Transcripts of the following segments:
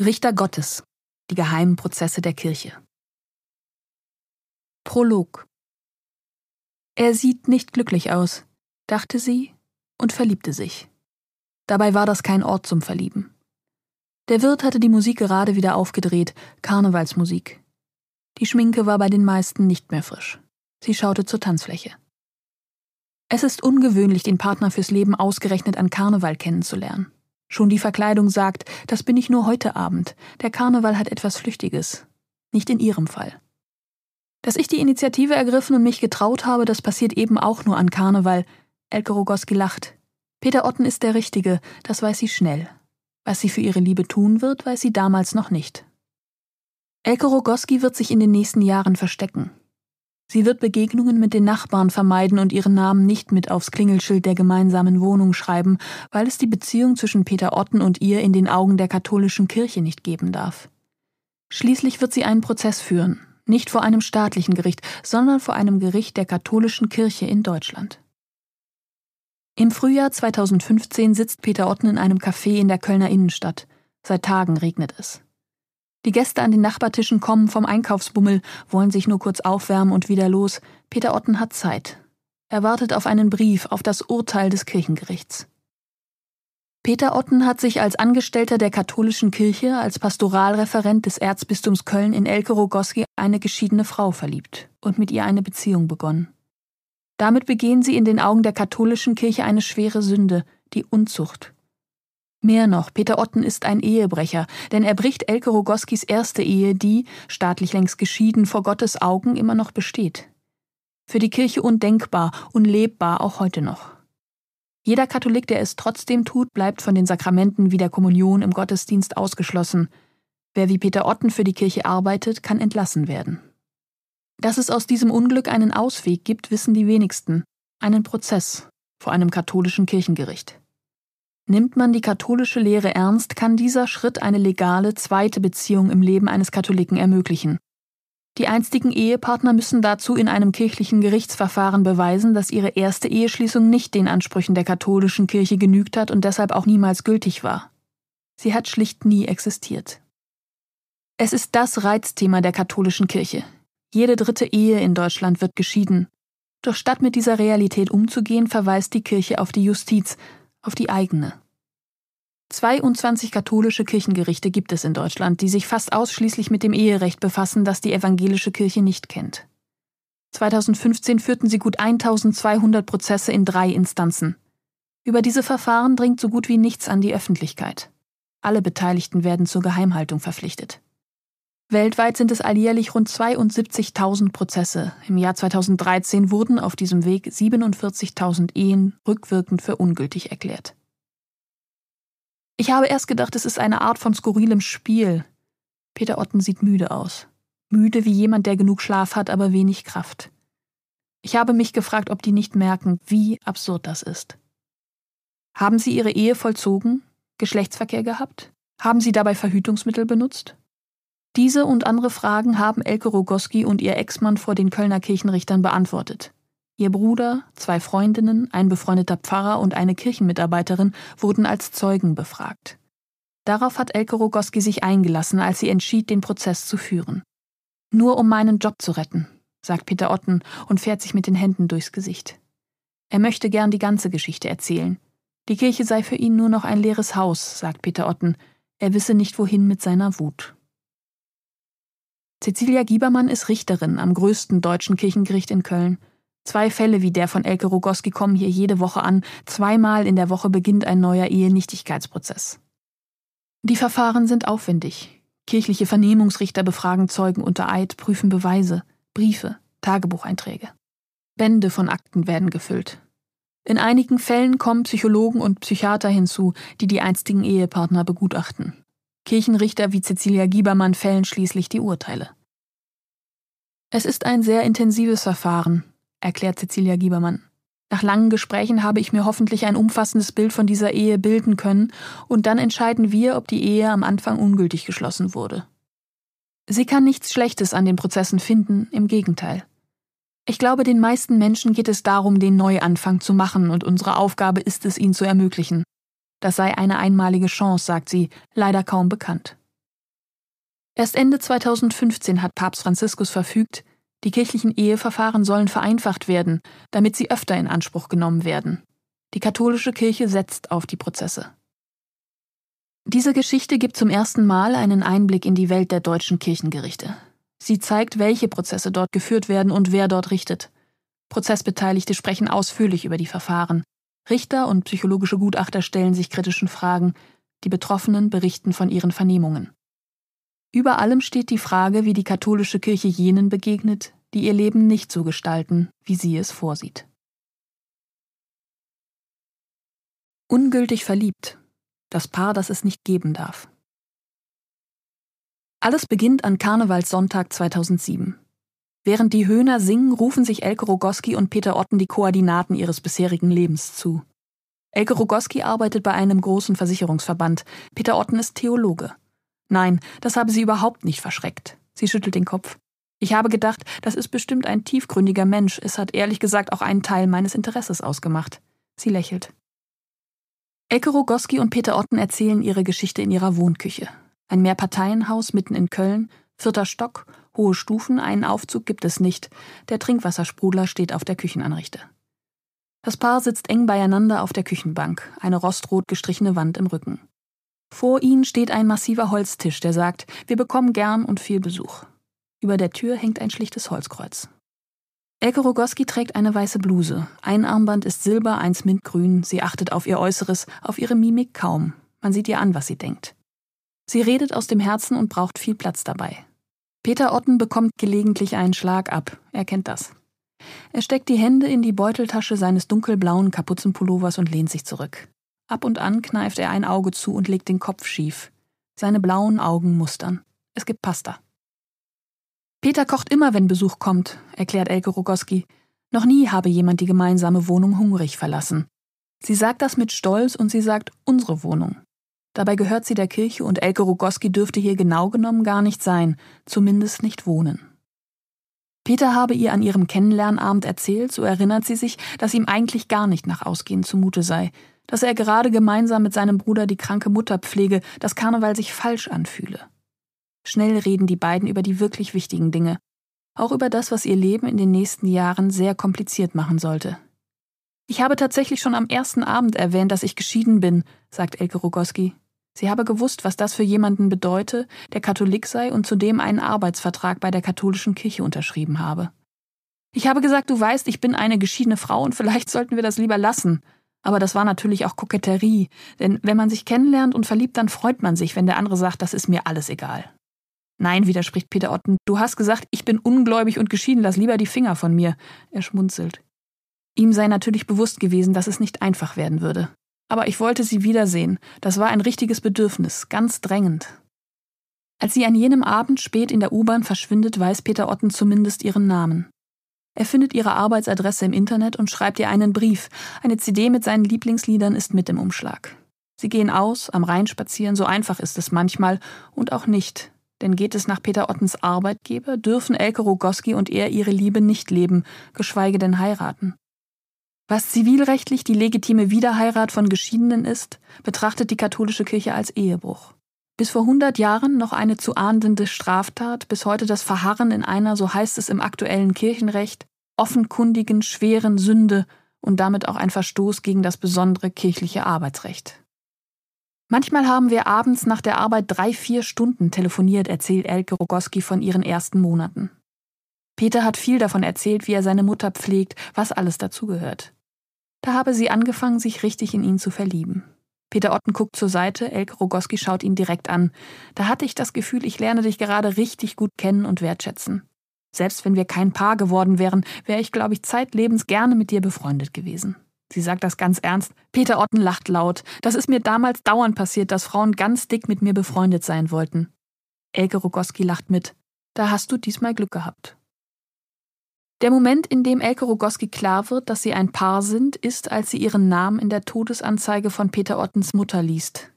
Richter Gottes. Die geheimen Prozesse der Kirche. Prolog. Er sieht nicht glücklich aus, dachte sie und verliebte sich. Dabei war das kein Ort zum Verlieben. Der Wirt hatte die Musik gerade wieder aufgedreht, Karnevalsmusik. Die Schminke war bei den meisten nicht mehr frisch. Sie schaute zur Tanzfläche. Es ist ungewöhnlich, den Partner fürs Leben ausgerechnet an Karneval kennenzulernen. Schon die Verkleidung sagt, das bin ich nur heute Abend. Der Karneval hat etwas Flüchtiges. Nicht in ihrem Fall. Dass ich die Initiative ergriffen und mich getraut habe, das passiert eben auch nur an Karneval. Elke Rogoski lacht. Peter Otten ist der Richtige, das weiß sie schnell. Was sie für ihre Liebe tun wird, weiß sie damals noch nicht. Elke Rogoski wird sich in den nächsten Jahren verstecken. Sie wird Begegnungen mit den Nachbarn vermeiden und ihren Namen nicht mit aufs Klingelschild der gemeinsamen Wohnung schreiben, weil es die Beziehung zwischen Peter Otten und ihr in den Augen der katholischen Kirche nicht geben darf. Schließlich wird sie einen Prozess führen, nicht vor einem staatlichen Gericht, sondern vor einem Gericht der katholischen Kirche in Deutschland. Im Frühjahr 2015 sitzt Peter Otten in einem Café in der Kölner Innenstadt. Seit Tagen regnet es. Die Gäste an den Nachbartischen kommen vom Einkaufsbummel, wollen sich nur kurz aufwärmen und wieder los. Peter Otten hat Zeit. Er wartet auf einen Brief, auf das Urteil des Kirchengerichts. Peter Otten hat sich als Angestellter der katholischen Kirche, als Pastoralreferent des Erzbistums Köln in Elke Rogoski eine geschiedene Frau verliebt und mit ihr eine Beziehung begonnen. Damit begehen sie in den Augen der katholischen Kirche eine schwere Sünde, die Unzucht. Mehr noch, Peter Otten ist ein Ehebrecher, denn er bricht Elke Rogoskis erste Ehe, die, staatlich längst geschieden, vor Gottes Augen immer noch besteht. Für die Kirche undenkbar, unlebbar auch heute noch. Jeder Katholik, der es trotzdem tut, bleibt von den Sakramenten wie der Kommunion im Gottesdienst ausgeschlossen. Wer wie Peter Otten für die Kirche arbeitet, kann entlassen werden. Dass es aus diesem Unglück einen Ausweg gibt, wissen die wenigsten, einen Prozess vor einem katholischen Kirchengericht. Nimmt man die katholische Lehre ernst, kann dieser Schritt eine legale zweite Beziehung im Leben eines Katholiken ermöglichen. Die einstigen Ehepartner müssen dazu in einem kirchlichen Gerichtsverfahren beweisen, dass ihre erste Eheschließung nicht den Ansprüchen der katholischen Kirche genügt hat und deshalb auch niemals gültig war. Sie hat schlicht nie existiert. Es ist das Reizthema der katholischen Kirche. Jede dritte Ehe in Deutschland wird geschieden. Doch statt mit dieser Realität umzugehen, verweist die Kirche auf die Justiz, auf die eigene. 22 katholische Kirchengerichte gibt es in Deutschland, die sich fast ausschließlich mit dem Eherecht befassen, das die evangelische Kirche nicht kennt. 2015 führten sie gut 1200 Prozesse in drei Instanzen. Über diese Verfahren dringt so gut wie nichts an die Öffentlichkeit. Alle Beteiligten werden zur Geheimhaltung verpflichtet. Weltweit sind es alljährlich rund 72.000 Prozesse. Im Jahr 2013 wurden auf diesem Weg 47.000 Ehen rückwirkend für ungültig erklärt. Ich habe erst gedacht, es ist eine Art von skurrilem Spiel. Peter Otten sieht müde aus. Müde wie jemand, der genug Schlaf hat, aber wenig Kraft. Ich habe mich gefragt, ob die nicht merken, wie absurd das ist. Haben sie ihre Ehe vollzogen? Geschlechtsverkehr gehabt? Haben sie dabei Verhütungsmittel benutzt? Diese und andere Fragen haben Elke Rogoski und ihr Ex-Mann vor den Kölner Kirchenrichtern beantwortet. Ihr Bruder, zwei Freundinnen, ein befreundeter Pfarrer und eine Kirchenmitarbeiterin wurden als Zeugen befragt. Darauf hat Elke Rogoski sich eingelassen, als sie entschied, den Prozess zu führen. Nur um meinen Job zu retten, sagt Peter Otten und fährt sich mit den Händen durchs Gesicht. Er möchte gern die ganze Geschichte erzählen. Die Kirche sei für ihn nur noch ein leeres Haus, sagt Peter Otten. Er wisse nicht wohin mit seiner Wut. Cecilia Giebermann ist Richterin am größten deutschen Kirchengericht in Köln. Zwei Fälle wie der von Elke Rogoski kommen hier jede Woche an. Zweimal in der Woche beginnt ein neuer Ehenichtigkeitsprozess. Die Verfahren sind aufwendig. Kirchliche Vernehmungsrichter befragen Zeugen unter Eid, prüfen Beweise, Briefe, Tagebucheinträge. Bände von Akten werden gefüllt. In einigen Fällen kommen Psychologen und Psychiater hinzu, die die einstigen Ehepartner begutachten. Kirchenrichter wie Cecilia Giebermann fällen schließlich die Urteile. Es ist ein sehr intensives Verfahren, erklärt Cecilia Giebermann. Nach langen Gesprächen habe ich mir hoffentlich ein umfassendes Bild von dieser Ehe bilden können, und dann entscheiden wir, ob die Ehe am Anfang ungültig geschlossen wurde. Sie kann nichts Schlechtes an den Prozessen finden, im Gegenteil. Ich glaube, den meisten Menschen geht es darum, den Neuanfang zu machen, und unsere Aufgabe ist es, ihn zu ermöglichen. Das sei eine einmalige Chance, sagt sie, leider kaum bekannt. Erst Ende 2015 hat Papst Franziskus verfügt, die kirchlichen Eheverfahren sollen vereinfacht werden, damit sie öfter in Anspruch genommen werden. Die katholische Kirche setzt auf die Prozesse. Diese Geschichte gibt zum ersten Mal einen Einblick in die Welt der deutschen Kirchengerichte. Sie zeigt, welche Prozesse dort geführt werden und wer dort richtet. Prozessbeteiligte sprechen ausführlich über die Verfahren. Richter und psychologische Gutachter stellen sich kritischen Fragen. Die Betroffenen berichten von ihren Vernehmungen. Über allem steht die Frage, wie die katholische Kirche jenen begegnet, die ihr Leben nicht so gestalten, wie sie es vorsieht. Ungültig verliebt. Das Paar, das es nicht geben darf. Alles beginnt an Karnevalssonntag 2007. Während die Höhner singen, rufen sich Elke Rogoski und Peter Otten die Koordinaten ihres bisherigen Lebens zu. Elke Rogoski arbeitet bei einem großen Versicherungsverband. Peter Otten ist Theologe. Nein, das habe sie überhaupt nicht verschreckt. Sie schüttelt den Kopf. Ich habe gedacht, das ist bestimmt ein tiefgründiger Mensch. Es hat ehrlich gesagt auch einen Teil meines Interesses ausgemacht. Sie lächelt. Elke Rogoski und Peter Otten erzählen ihre Geschichte in ihrer Wohnküche. Ein Mehrparteienhaus mitten in Köln, vierter Stock, hohe Stufen, einen Aufzug gibt es nicht. Der Trinkwassersprudler steht auf der Küchenanrichte. Das Paar sitzt eng beieinander auf der Küchenbank, eine rostrot gestrichene Wand im Rücken. Vor ihnen steht ein massiver Holztisch, der sagt, wir bekommen gern und viel Besuch. Über der Tür hängt ein schlichtes Holzkreuz. Elke Rogoski trägt eine weiße Bluse. Ein Armband ist silber, eins mintgrün. Sie achtet auf ihr Äußeres, auf ihre Mimik kaum. Man sieht ihr an, was sie denkt. Sie redet aus dem Herzen und braucht viel Platz dabei. Peter Otten bekommt gelegentlich einen Schlag ab. Er kennt das. Er steckt die Hände in die Beuteltasche seines dunkelblauen Kapuzenpullovers und lehnt sich zurück. Ab und an kneift er ein Auge zu und legt den Kopf schief. Seine blauen Augen mustern. Es gibt Pasta. Peter kocht immer, wenn Besuch kommt, erklärt Elke Rogoski. Noch nie habe jemand die gemeinsame Wohnung hungrig verlassen. Sie sagt das mit Stolz und sie sagt unsere Wohnung. Dabei gehört sie der Kirche und Elke Rogoski dürfte hier genau genommen gar nicht sein, zumindest nicht wohnen. Peter habe ihr an ihrem Kennenlernabend erzählt, so erinnert sie sich, dass ihm eigentlich gar nicht nach Ausgehen zumute sei, dass er gerade gemeinsam mit seinem Bruder die kranke Mutter pflege, dass Karneval sich falsch anfühle. Schnell reden die beiden über die wirklich wichtigen Dinge, auch über das, was ihr Leben in den nächsten Jahren sehr kompliziert machen sollte. Ich habe tatsächlich schon am ersten Abend erwähnt, dass ich geschieden bin, sagt Elke Rogowski. Sie habe gewusst, was das für jemanden bedeute, der Katholik sei und zudem einen Arbeitsvertrag bei der katholischen Kirche unterschrieben habe. Ich habe gesagt, du weißt, ich bin eine geschiedene Frau und vielleicht sollten wir das lieber lassen. Aber das war natürlich auch Koketterie, denn wenn man sich kennenlernt und verliebt, dann freut man sich, wenn der andere sagt, das ist mir alles egal. Nein, widerspricht Peter Otten, du hast gesagt, ich bin ungläubig und geschieden, lass lieber die Finger von mir. Er schmunzelt. Ihm sei natürlich bewusst gewesen, dass es nicht einfach werden würde. Aber ich wollte sie wiedersehen. Das war ein richtiges Bedürfnis, ganz drängend. Als sie an jenem Abend spät in der U-Bahn verschwindet, weiß Peter Otten zumindest ihren Namen. Er findet ihre Arbeitsadresse im Internet und schreibt ihr einen Brief. Eine CD mit seinen Lieblingsliedern ist mit im Umschlag. Sie gehen aus, am Rhein spazieren, so einfach ist es manchmal und auch nicht. Denn geht es nach Peter Ottens Arbeitgeber, dürfen Elke Rogoski und er ihre Liebe nicht leben, geschweige denn heiraten. Was zivilrechtlich die legitime Wiederheirat von Geschiedenen ist, betrachtet die katholische Kirche als Ehebruch. Bis vor 100 Jahren noch eine zu ahndende Straftat, bis heute das Verharren in einer, so heißt es im aktuellen Kirchenrecht, offenkundigen schweren Sünde und damit auch ein Verstoß gegen das besondere kirchliche Arbeitsrecht. Manchmal haben wir abends nach der Arbeit drei, vier Stunden telefoniert, erzählt Elke Rogoski von ihren ersten Monaten. Peter hat viel davon erzählt, wie er seine Mutter pflegt, was alles dazugehört. Da habe sie angefangen, sich richtig in ihn zu verlieben. Peter Otten guckt zur Seite, Elke Rogoski schaut ihn direkt an. Da hatte ich das Gefühl, ich lerne dich gerade richtig gut kennen und wertschätzen. Selbst wenn wir kein Paar geworden wären, wäre ich, glaube ich, zeitlebens gerne mit dir befreundet gewesen. Sie sagt das ganz ernst. Peter Otten lacht laut. Das ist mir damals dauernd passiert, dass Frauen ganz dick mit mir befreundet sein wollten. Elke Rogoski lacht mit. Da hast du diesmal Glück gehabt. Der Moment, in dem Elke Rogoski klar wird, dass sie ein Paar sind, ist, als sie ihren Namen in der Todesanzeige von Peter Ottens Mutter liest.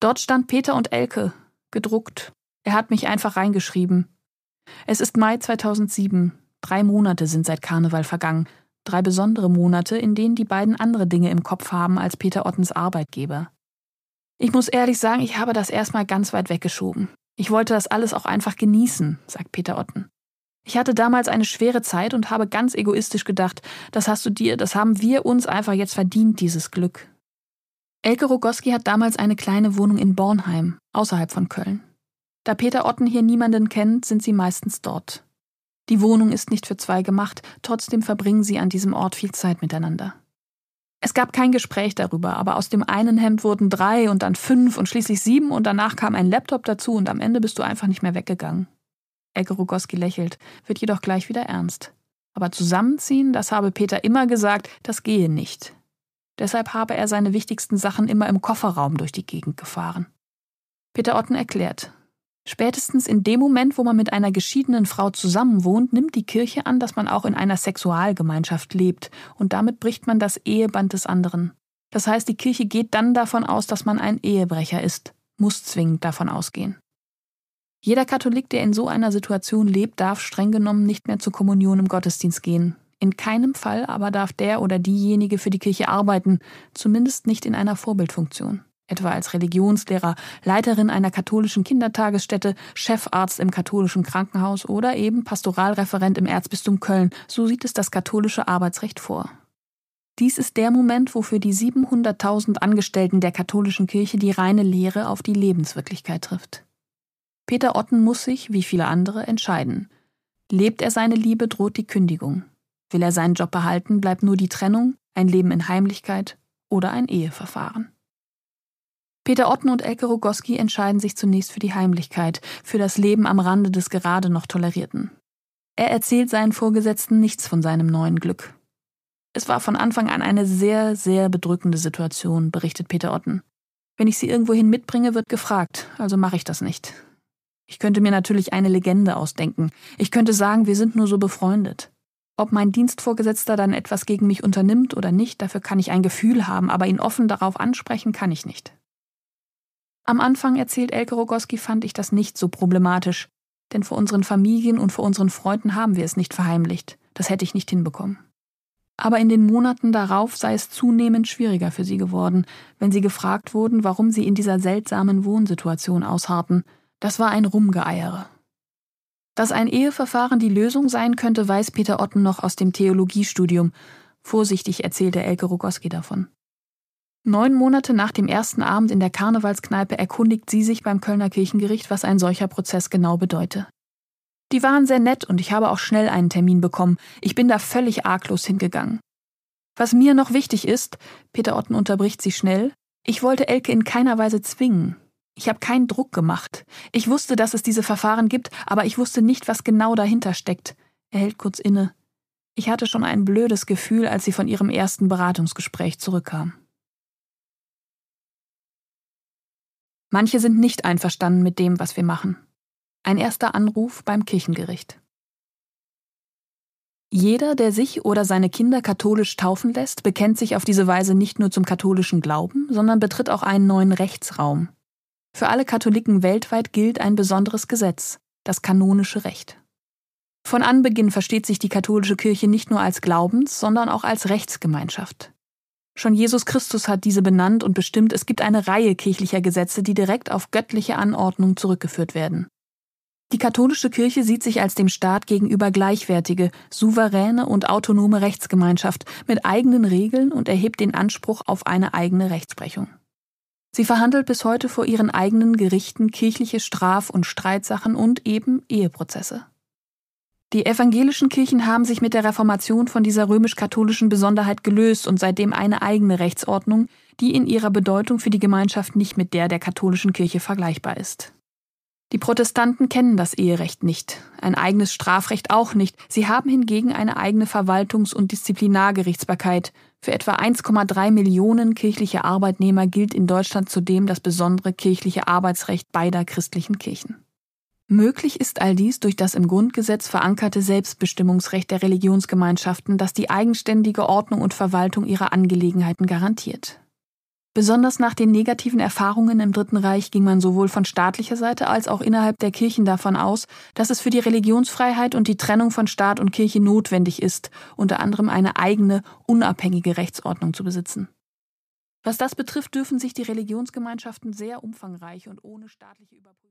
Dort stand Peter und Elke, gedruckt. Er hat mich einfach reingeschrieben. Es ist Mai 2007. Drei Monate sind seit Karneval vergangen. Drei besondere Monate, in denen die beiden andere Dinge im Kopf haben als Peter Ottens Arbeitgeber. Ich muss ehrlich sagen, ich habe das erstmal ganz weit weggeschoben. Ich wollte das alles auch einfach genießen, sagt Peter Otten. Ich hatte damals eine schwere Zeit und habe ganz egoistisch gedacht, das hast du dir, das haben wir uns einfach jetzt verdient, dieses Glück. Elke Rogoski hat damals eine kleine Wohnung in Bornheim, außerhalb von Köln. Da Peter Otten hier niemanden kennt, sind sie meistens dort. Die Wohnung ist nicht für zwei gemacht, trotzdem verbringen sie an diesem Ort viel Zeit miteinander. Es gab kein Gespräch darüber, aber aus dem einen Hemd wurden drei und dann fünf und schließlich sieben und danach kam ein Laptop dazu und am Ende bist du einfach nicht mehr weggegangen. Egge Rogowski lächelt, wird jedoch gleich wieder ernst. Aber zusammenziehen, das habe Peter immer gesagt, das gehe nicht. Deshalb habe er seine wichtigsten Sachen immer im Kofferraum durch die Gegend gefahren. Peter Otten erklärt, Spätestens in dem Moment, wo man mit einer geschiedenen Frau zusammenwohnt, nimmt die Kirche an, dass man auch in einer Sexualgemeinschaft lebt, und damit bricht man das Eheband des anderen. Das heißt, die Kirche geht dann davon aus, dass man ein Ehebrecher ist, muss zwingend davon ausgehen. Jeder Katholik, der in so einer Situation lebt, darf streng genommen nicht mehr zur Kommunion im Gottesdienst gehen. In keinem Fall aber darf der oder diejenige für die Kirche arbeiten, zumindest nicht in einer Vorbildfunktion. Etwa als Religionslehrer, Leiterin einer katholischen Kindertagesstätte, Chefarzt im katholischen Krankenhaus oder eben Pastoralreferent im Erzbistum Köln. So sieht es das katholische Arbeitsrecht vor. Dies ist der Moment, wofür die 700.000 Angestellten der katholischen Kirche die reine Lehre auf die Lebenswirklichkeit trifft. Peter Otten muss sich, wie viele andere, entscheiden. Lebt er seine Liebe, droht die Kündigung. Will er seinen Job behalten, bleibt nur die Trennung, ein Leben in Heimlichkeit oder ein Eheverfahren. Peter Otten und Elke Rogoski entscheiden sich zunächst für die Heimlichkeit, für das Leben am Rande des gerade noch Tolerierten. Er erzählt seinen Vorgesetzten nichts von seinem neuen Glück. Es war von Anfang an eine sehr, sehr bedrückende Situation, berichtet Peter Otten. Wenn ich sie irgendwohin mitbringe, wird gefragt, also mache ich das nicht. Ich könnte mir natürlich eine Legende ausdenken. Ich könnte sagen, wir sind nur so befreundet. Ob mein Dienstvorgesetzter dann etwas gegen mich unternimmt oder nicht, dafür kann ich ein Gefühl haben, aber ihn offen darauf ansprechen kann ich nicht. Am Anfang, erzählt Elke Rogoski, fand ich das nicht so problematisch, denn vor unseren Familien und vor unseren Freunden haben wir es nicht verheimlicht. Das hätte ich nicht hinbekommen. Aber in den Monaten darauf sei es zunehmend schwieriger für sie geworden, wenn sie gefragt wurden, warum sie in dieser seltsamen Wohnsituation ausharrten – das war ein Rumgeeiere. Dass ein Eheverfahren die Lösung sein könnte, weiß Peter Otten noch aus dem Theologiestudium. Vorsichtig erzählte Elke Rogoski davon. Neun Monate nach dem ersten Abend in der Karnevalskneipe erkundigt sie sich beim Kölner Kirchengericht, was ein solcher Prozess genau bedeute. Die waren sehr nett und ich habe auch schnell einen Termin bekommen. Ich bin da völlig arglos hingegangen. Was mir noch wichtig ist, Peter Otten unterbricht sie schnell, ich wollte Elke in keiner Weise zwingen. Ich habe keinen Druck gemacht. Ich wusste, dass es diese Verfahren gibt, aber ich wusste nicht, was genau dahinter steckt. Er hält kurz inne. Ich hatte schon ein blödes Gefühl, als sie von ihrem ersten Beratungsgespräch zurückkam. Manche sind nicht einverstanden mit dem, was wir machen. Ein erster Anruf beim Kirchengericht. Jeder, der sich oder seine Kinder katholisch taufen lässt, bekennt sich auf diese Weise nicht nur zum katholischen Glauben, sondern betritt auch einen neuen Rechtsraum, für alle Katholiken weltweit gilt ein besonderes Gesetz, das kanonische Recht. Von Anbeginn versteht sich die katholische Kirche nicht nur als Glaubens, sondern auch als Rechtsgemeinschaft. Schon Jesus Christus hat diese benannt und bestimmt, es gibt eine Reihe kirchlicher Gesetze, die direkt auf göttliche Anordnung zurückgeführt werden. Die katholische Kirche sieht sich als dem Staat gegenüber gleichwertige, souveräne und autonome Rechtsgemeinschaft mit eigenen Regeln und erhebt den Anspruch auf eine eigene Rechtsprechung. Sie verhandelt bis heute vor ihren eigenen Gerichten kirchliche Straf- und Streitsachen und eben Eheprozesse. Die evangelischen Kirchen haben sich mit der Reformation von dieser römisch-katholischen Besonderheit gelöst und seitdem eine eigene Rechtsordnung, die in ihrer Bedeutung für die Gemeinschaft nicht mit der der katholischen Kirche vergleichbar ist. Die Protestanten kennen das Eherecht nicht, ein eigenes Strafrecht auch nicht, sie haben hingegen eine eigene Verwaltungs- und Disziplinargerichtsbarkeit, für etwa 1,3 Millionen kirchliche Arbeitnehmer gilt in Deutschland zudem das besondere kirchliche Arbeitsrecht beider christlichen Kirchen. Möglich ist all dies durch das im Grundgesetz verankerte Selbstbestimmungsrecht der Religionsgemeinschaften, das die eigenständige Ordnung und Verwaltung ihrer Angelegenheiten garantiert. Besonders nach den negativen Erfahrungen im Dritten Reich ging man sowohl von staatlicher Seite als auch innerhalb der Kirchen davon aus, dass es für die Religionsfreiheit und die Trennung von Staat und Kirche notwendig ist, unter anderem eine eigene, unabhängige Rechtsordnung zu besitzen. Was das betrifft, dürfen sich die Religionsgemeinschaften sehr umfangreich und ohne staatliche Überprüfung